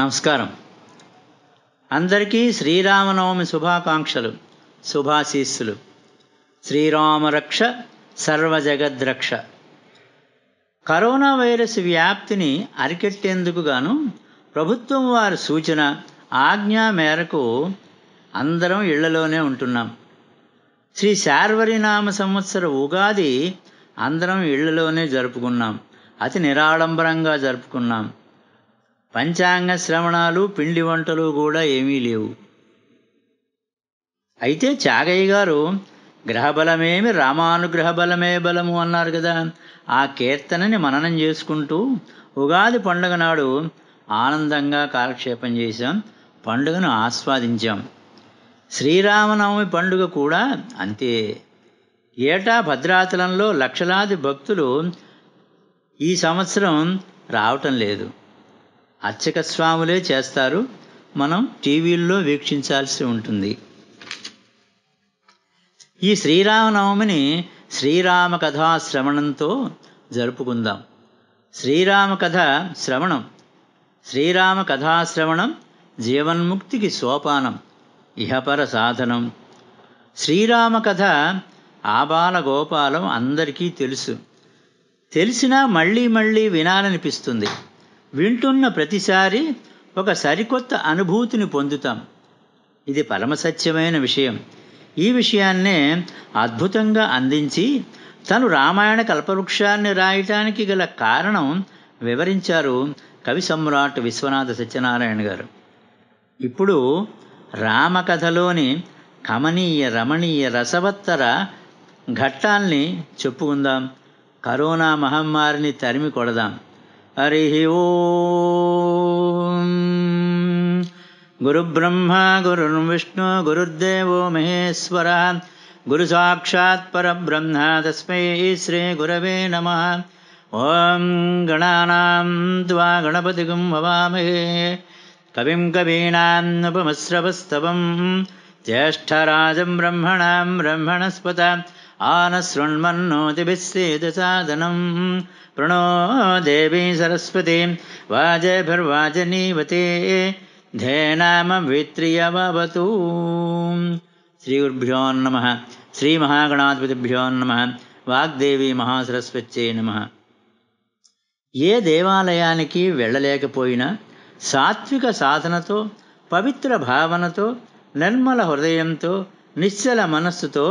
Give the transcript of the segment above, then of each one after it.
నమస్కారం అందరికీ శ్రీరామనవమి శుభాకాంక్షలు శుభాశీస్సులు శ్రీరామరక్ష సర్వజగద్రక్ష కరోనా వైరస్ వ్యాప్తిని అరికెట్టేందుకు గాను ప్రభుత్వం వారి సూచన ఆజ్ఞా మేరకు అందరం ఇళ్లలోనే ఉంటున్నాం శ్రీ శార్వరినామ సంవత్సర ఉగాది అందరం ఇళ్లలోనే జరుపుకున్నాం అతి నిరాడంబరంగా జరుపుకున్నాం పంచాంగ శ్రవణాలు పిండి వంటలు కూడా ఏమీ లేవు అయితే చాగయ్య గారు గ్రహబలమేమి రామానుగ్రహ బలమే బలము అన్నారు కదా ఆ కీర్తనని మననం చేసుకుంటూ ఉగాది పండుగ నాడు ఆనందంగా కాలక్షేపం చేశాం పండుగను ఆస్వాదించాం శ్రీరామనవమి పండుగ కూడా అంతే ఏటా భద్రాచలంలో లక్షలాది భక్తులు ఈ సంవత్సరం రావటం లేదు అర్చక స్వాములే చేస్తారు మనం టీవీల్లో వీక్షించాల్సి ఉంటుంది ఈ శ్రీరామనవమిని శ్రీరామ కథా శ్రవణంతో జరుపుకుందాం శ్రీరామ కథ శ్రవణం శ్రీరామ కథా శ్రవణం జీవన్ముక్తికి సోపానం ఇహపర సాధనం శ్రీరామ కథ ఆబాల గోపాలం అందరికీ తెలుసు తెలిసినా మళ్ళీ మళ్ళీ వినాలనిపిస్తుంది వింటున్న ప్రతిసారి ఒక సరికొత్త అనుభూతిని పొందుతాం ఇది పరమసత్యమైన విషయం ఈ విషయాన్నే అద్భుతంగా అందించి తను రామాయణ కల్పవృక్షాన్ని రాయటానికి గల కారణం వివరించారు కవి సమ్రాట్ విశ్వనాథ సత్యనారాయణ గారు ఇప్పుడు రామకథలోని కమనీయ రమణీయ రసవత్తర ఘట్టాల్ని చెప్పుకుందాం కరోనా మహమ్మారిని తరిమి కొడదాం हरिः ओ गुरुब्रह्मा गुरुर्विष्णु गुरुर्देवो महेश्वरः गुरुसाक्षात् परब्रह्म तस्मै श्रीगुरवे नमः ॐ गणानां त्वा गणपतिगुं भवामहे कविं कवीनान्नुपमस्रवस्तवं ज्येष्ठराजं ब्रह्मणां ब्रह्मणस्पत आनशृण्वन्नोतिभिस्सेदसादनं प्रणो देवी सरस्वतीं वाजभिर्वाजनीवते ध्येनामवित्रियवतु श्रीगुरुभ्यो नमः శ్రీమహాగణాధిపతిభ్యో నమ వాగ్దేవి మహాసరస్వత్యే నమ ఏ దేవాలయానికి వెళ్ళలేకపోయినా సాత్విక సాధనతో పవిత్ర భావనతో నిర్మల హృదయంతో నిశ్చల మనస్సుతో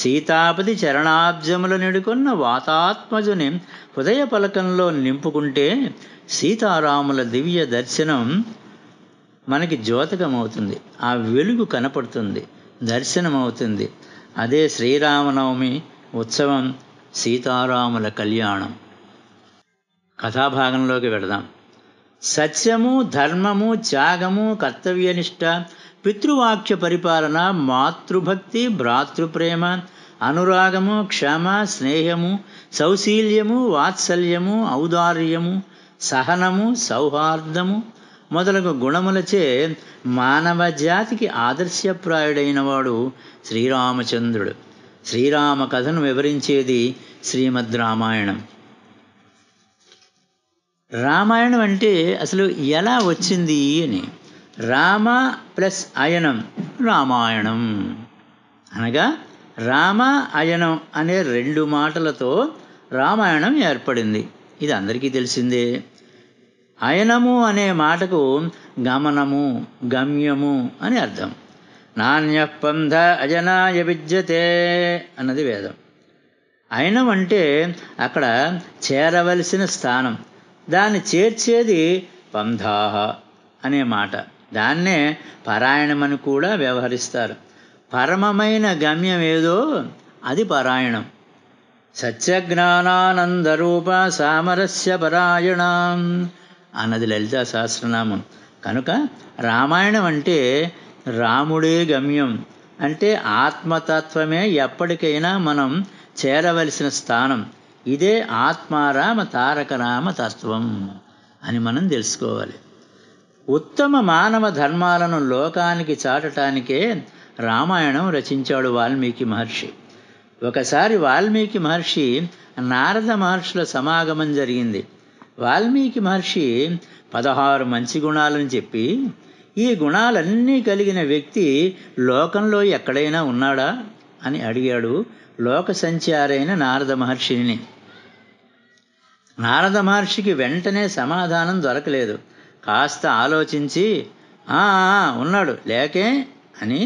సీతాపతి చరణాబ్జముల నెడుకున్న వాతాత్మజుని హృదయ పలకంలో నింపుకుంటే సీతారాముల దివ్య దర్శనం మనకి జ్యోతకమవుతుంది ఆ వెలుగు కనపడుతుంది దర్శనమవుతుంది అదే శ్రీరామనవమి ఉత్సవం సీతారాముల కళ్యాణం కథాభాగంలోకి వెళదాం సత్యము ధర్మము త్యాగము కర్తవ్యనిష్ట పితృవాక్య పరిపాలన మాతృభక్తి భ్రాతృప్రేమ అనురాగము క్షమ స్నేహము సౌశీల్యము వాత్సల్యము ఔదార్యము సహనము సౌహార్దము మొదలగు గుణములచే మానవ జాతికి వాడు శ్రీరామచంద్రుడు శ్రీరామ కథను వివరించేది శ్రీమద్ రామాయణం రామాయణం అంటే అసలు ఎలా వచ్చింది అని రామ ప్లస్ అయనం రామాయణం అనగా రామ అయనం అనే రెండు మాటలతో రామాయణం ఏర్పడింది ఇది అందరికీ తెలిసిందే అయనము అనే మాటకు గమనము గమ్యము అని అర్థం నాణ్య పంధ అజనాయ విద్యతే అన్నది వేదం అయనం అంటే అక్కడ చేరవలసిన స్థానం దాన్ని చేర్చేది పంధాహ అనే మాట దాన్నే పరాయణమని కూడా వ్యవహరిస్తారు పరమమైన గమ్యం ఏదో అది పరాయణం సత్యజ్ఞానానందరూప సామరస్య పరాయణం అన్నది లలితా సహస్రనామం కనుక రామాయణం అంటే రాముడే గమ్యం అంటే ఆత్మతత్వమే ఎప్పటికైనా మనం చేరవలసిన స్థానం ఇదే ఆత్మారామ తారక రామ తత్వం అని మనం తెలుసుకోవాలి ఉత్తమ మానవ ధర్మాలను లోకానికి చాటటానికే రామాయణం రచించాడు వాల్మీకి మహర్షి ఒకసారి వాల్మీకి మహర్షి నారద మహర్షుల సమాగమం జరిగింది వాల్మీకి మహర్షి పదహారు మంచి గుణాలని చెప్పి ఈ గుణాలన్నీ కలిగిన వ్యక్తి లోకంలో ఎక్కడైనా ఉన్నాడా అని అడిగాడు లోక సంచారైన నారద మహర్షిని నారద మహర్షికి వెంటనే సమాధానం దొరకలేదు కాస్త ఆలోచించి ఉన్నాడు లేకే అని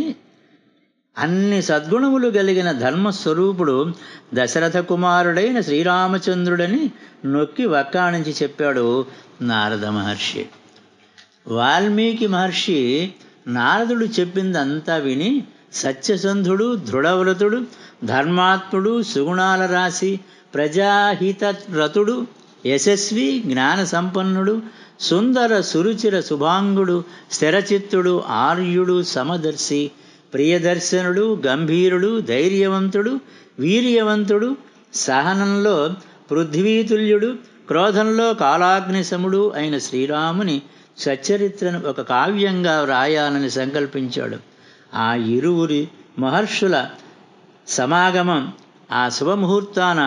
అన్ని సద్గుణములు కలిగిన ధర్మస్వరూపుడు దశరథ కుమారుడైన శ్రీరామచంద్రుడని నొక్కి వక్కాణించి చెప్పాడు నారద మహర్షి వాల్మీకి మహర్షి నారదుడు చెప్పిందంతా విని సత్యసంధుడు దృఢవ్రతుడు ధర్మాత్ముడు సుగుణాల రాశి ప్రజాహిత రతుడు యశస్వి జ్ఞాన సంపన్నుడు సుందర సురుచిర శుభాంగుడు స్థిరచిత్తుడు ఆర్యుడు సమదర్శి ప్రియదర్శనుడు గంభీరుడు ధైర్యవంతుడు వీర్యవంతుడు సహనంలో పృథ్వీతుల్యుడు క్రోధంలో కాలాగ్నిశముడు అయిన శ్రీరాముని సచ్చరిత్రను ఒక కావ్యంగా వ్రాయాలని సంకల్పించాడు ఆ ఇరువురి మహర్షుల సమాగమం ఆ శుభముహూర్తాన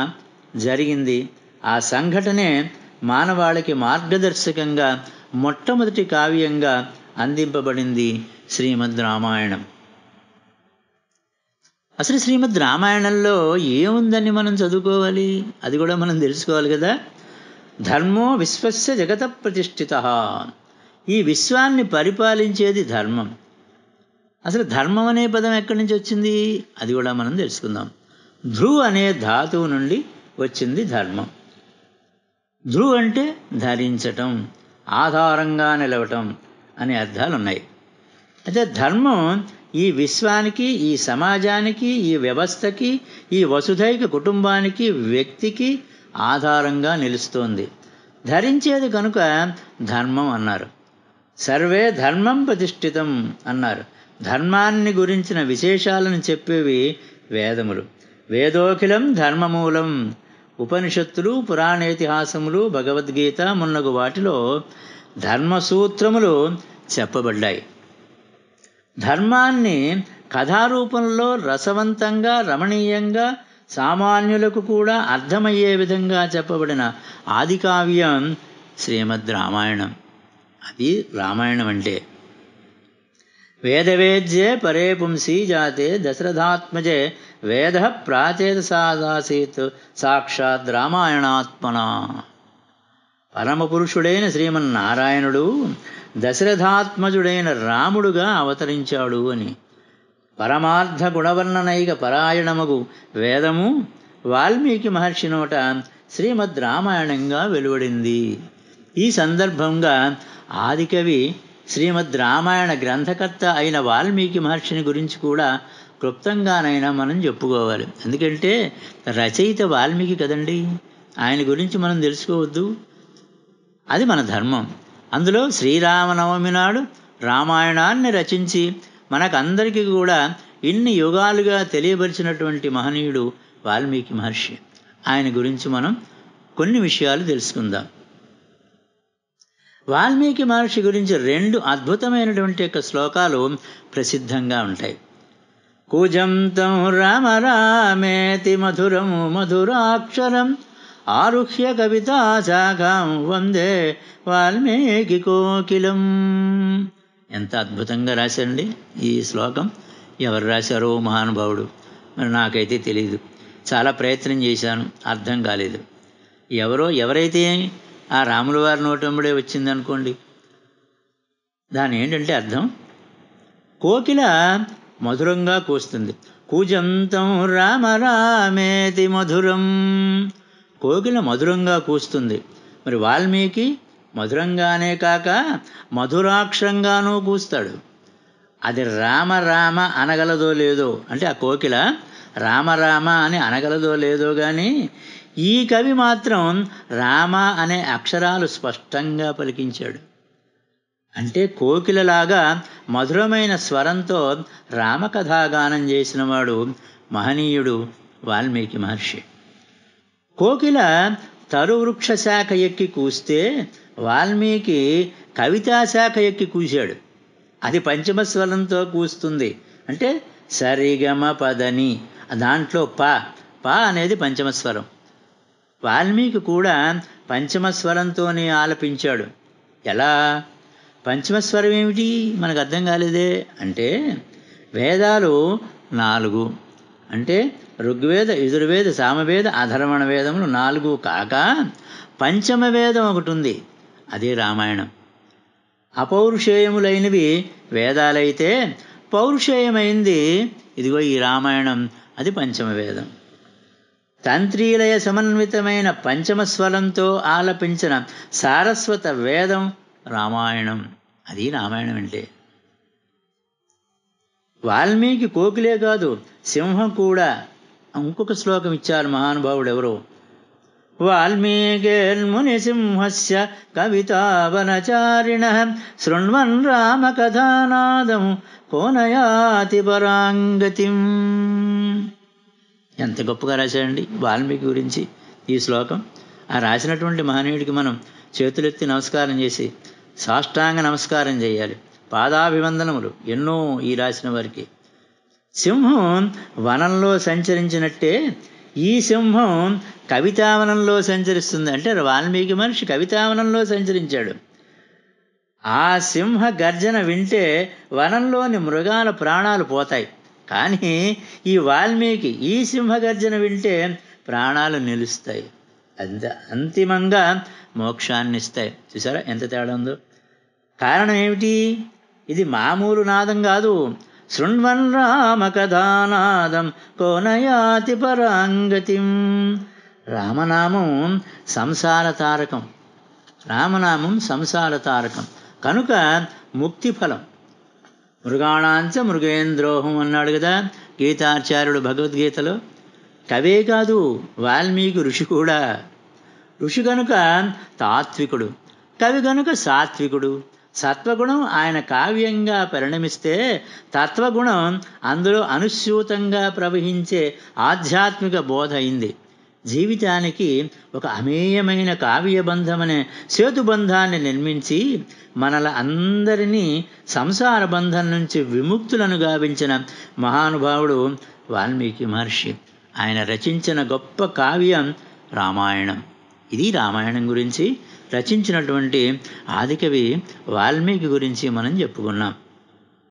జరిగింది ఆ సంఘటనే మానవాళికి మార్గదర్శకంగా మొట్టమొదటి కావ్యంగా అందింపబడింది శ్రీమద్ రామాయణం అసలు శ్రీమద్ రామాయణంలో ఏముందని మనం చదువుకోవాలి అది కూడా మనం తెలుసుకోవాలి కదా ధర్మో విశ్వస్య జగత ప్రతిష్ఠిత ఈ విశ్వాన్ని పరిపాలించేది ధర్మం అసలు ధర్మం అనే పదం ఎక్కడి నుంచి వచ్చింది అది కూడా మనం తెలుసుకుందాం ధ్రువ్ అనే ధాతువు నుండి వచ్చింది ధర్మం ధ్రు అంటే ధరించటం ఆధారంగా నిలవటం అనే అర్థాలు ఉన్నాయి అయితే ధర్మం ఈ విశ్వానికి ఈ సమాజానికి ఈ వ్యవస్థకి ఈ వసుధైక కుటుంబానికి వ్యక్తికి ఆధారంగా నిలుస్తోంది ధరించేది కనుక ధర్మం అన్నారు సర్వే ధర్మం ప్రతిష్ఠితం అన్నారు ధర్మాన్ని గురించిన విశేషాలను చెప్పేవి వేదములు వేదోఖిలం ధర్మమూలం ఉపనిషత్తులు పురాణేతిహాసములు భగవద్గీత మున్నగు వాటిలో ధర్మసూత్రములు చెప్పబడ్డాయి ధర్మాన్ని కథారూపంలో రసవంతంగా రమణీయంగా సామాన్యులకు కూడా అర్థమయ్యే విధంగా చెప్పబడిన ఆది కావ్యం శ్రీమద్ రామాయణం అది రామాయణం అంటే వేదవేద్యే పరే పుంసీ జాతే దశరథాత్మజే వేద సాదాసీత్ సాక్షాత్ రామాయణాత్మన పరమపురుషుడైన శ్రీమన్నారాయణుడు దశరథాత్మజుడైన రాముడుగా అవతరించాడు అని పరమార్థ గుణవర్ణనైక పరాయణముగు వేదము వాల్మీకి మహర్షి నోట శ్రీమద్ రామాయణంగా వెలువడింది ఈ సందర్భంగా ఆదికవి శ్రీమద్ రామాయణ గ్రంథకర్త అయిన వాల్మీకి మహర్షిని గురించి కూడా క్లుప్తంగానైనా మనం చెప్పుకోవాలి ఎందుకంటే రచయిత వాల్మీకి కదండి ఆయన గురించి మనం తెలుసుకోవద్దు అది మన ధర్మం అందులో శ్రీరామనవమి నాడు రామాయణాన్ని రచించి మనకందరికీ కూడా ఇన్ని యుగాలుగా తెలియపరిచినటువంటి మహనీయుడు వాల్మీకి మహర్షి ఆయన గురించి మనం కొన్ని విషయాలు తెలుసుకుందాం వాల్మీకి మహర్షి గురించి రెండు అద్భుతమైనటువంటి యొక్క శ్లోకాలు ప్రసిద్ధంగా ఉంటాయి కూజం తం రామ రామేతి మధురము మధురాక్షరం ఆరుహ్య కవితా శాఖాం వందే వాల్మీకి కోకిలం ఎంత అద్భుతంగా రాశారండి ఈ శ్లోకం ఎవరు రాశారో మహానుభావుడు మరి నాకైతే తెలియదు చాలా ప్రయత్నం చేశాను అర్థం కాలేదు ఎవరో ఎవరైతే ఆ రాముల వారి నోటంబడే వచ్చిందనుకోండి దాని ఏంటంటే అర్థం కోకిల మధురంగా కూస్తుంది కూజంతం రామ రామేతి మధురం కోకిల మధురంగా కూస్తుంది మరి వాల్మీకి మధురంగానే కాక మధురాక్షంగానూ కూస్తాడు అది రామ రామ అనగలదో లేదో అంటే ఆ కోకిల రామ రామ అని అనగలదో లేదో కానీ ఈ కవి మాత్రం రామ అనే అక్షరాలు స్పష్టంగా పలికించాడు అంటే కోకిలలాగా మధురమైన స్వరంతో రామకథాగానం చేసినవాడు మహనీయుడు వాల్మీకి మహర్షి కోకిల తరువృక్ష శాఖ ఎక్కి కూస్తే వాల్మీకి కవితా శాఖ ఎక్కి కూశాడు అది పంచమ స్వరంతో కూస్తుంది అంటే సరిగమ పదని దాంట్లో ప ప అనేది పంచమస్వరం వాల్మీకి కూడా పంచమస్వరంతోనే ఆలపించాడు ఎలా పంచమస్వరం ఏమిటి మనకు అర్థం కాలేదే అంటే వేదాలు నాలుగు అంటే ఋగ్వేద యజుర్వేద సామవేద అధర్మణ వేదములు నాలుగు కాక పంచమ వేదం ఒకటి ఉంది అది రామాయణం అపౌరుషేయములైనవి వేదాలైతే పౌరుషేయమైంది ఇదిగో ఈ రామాయణం అది పంచమ వేదం తంత్రీలయ సమన్వితమైన పంచమ స్వరంతో ఆలపించిన సారస్వత వేదం రామాయణం అది రామాయణం అంటే వాల్మీకి కోకిలే కాదు సింహం కూడా ఇంకొక శ్లోకం ఇచ్చారు మహానుభావుడు ఎవరు వాల్మీకేర్మునిసింహస్య కవితావనచారిణ శృణ్వన్ కథానాదం కోనయాతి పరాంగతి ఎంత గొప్పగా రాశాడండి వాల్మీకి గురించి ఈ శ్లోకం ఆ రాసినటువంటి మహనీయుడికి మనం చేతులెత్తి నమస్కారం చేసి సాష్టాంగ నమస్కారం చేయాలి పాదాభివందనములు ఎన్నో ఈ రాసిన వారికి సింహం వనంలో సంచరించినట్టే ఈ సింహం కవితావనంలో సంచరిస్తుంది అంటే వాల్మీకి మనిషి కవితావనంలో సంచరించాడు ఆ సింహ గర్జన వింటే వనంలోని మృగాల ప్రాణాలు పోతాయి కానీ ఈ వాల్మీకి ఈ సింహ గర్జన వింటే ప్రాణాలు నిలుస్తాయి అంత అంతిమంగా మోక్షాన్ని ఇస్తాయి చూసారా ఎంత తేడా ఉందో కారణం ఏమిటి ఇది మామూలు నాదం కాదు శృణ్వన్ రామ కథానాదం కోనయాతి పరాంగతి రామనామం సంసార తారకం రామనామం సంసార తారకం కనుక ముక్తి ఫలం మృగాణాంచ మృగేంద్రోహం అన్నాడు కదా గీతాచార్యుడు భగవద్గీతలో కవే కాదు వాల్మీకి ఋషి కూడా ఋషి గనుక తాత్వికుడు కవి గనుక సాత్వికుడు సత్వగుణం ఆయన కావ్యంగా పరిణమిస్తే తత్వగుణం అందులో అనుస్యూతంగా ప్రవహించే ఆధ్యాత్మిక బోధ అయింది జీవితానికి ఒక అమేయమైన కావ్యబంధమనే సేతుబంధాన్ని నిర్మించి మనల అందరినీ సంసార బంధం నుంచి విముక్తులను గావించిన మహానుభావుడు వాల్మీకి మహర్షి ఆయన రచించిన గొప్ప కావ్యం రామాయణం ఇది రామాయణం గురించి రచించినటువంటి ఆదికవి వాల్మీకి గురించి మనం చెప్పుకున్నాం